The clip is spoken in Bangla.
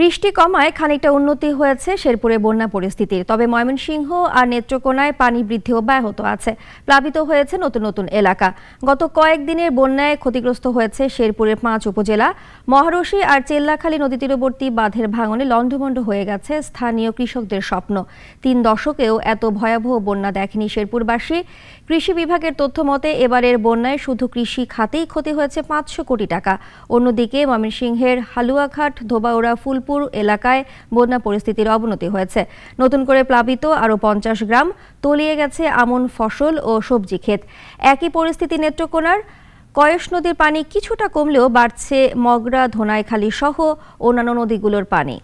বৃষ্টি কমায় খানিকটা উন্নতি হয়েছে শেরপুরে বন্যা পরিস্থিতির তবে ময়মনসিংহ আর নেত্রকোনায় পানি বৃদ্ধি অব্যাহত আছে প্লাবিত হয়েছে নতুন নতুন এলাকা গত কয়েকদিনের বন্যায় ক্ষতিগ্রস্ত হয়েছে শেরপুরের পাঁচ উপজেলা মহারশী আর চেল্লাখালী নদী তীরবর্তী বাঁধের ভাঙনে লণ্ডভণ্ড হয়ে গেছে স্থানীয় কৃষকদের স্বপ্ন তিন দশকেও এত ভয়াবহ বন্যা দেখেনি শেরপুরবাসী কৃষি বিভাগের তথ্য মতে এবারের বন্যায় শুধু কৃষি খাতেই ক্ষতি হয়েছে পাঁচশো কোটি টাকা অন্যদিকে ময়মনসিংহের হালুয়াঘাট ধোবাউড়া ফুল মধুপুর এলাকায় বন্যা পরিস্থিতির অবনতি হয়েছে নতুন করে প্লাবিত আরও পঞ্চাশ গ্রাম তলিয়ে গেছে আমন ফসল ও সবজি ক্ষেত একই পরিস্থিতি নেত্রকোনার কয়েশ নদীর পানি কিছুটা কমলেও বাড়ছে মগরা ধোনাইখালী সহ অন্যান্য নদীগুলোর পানি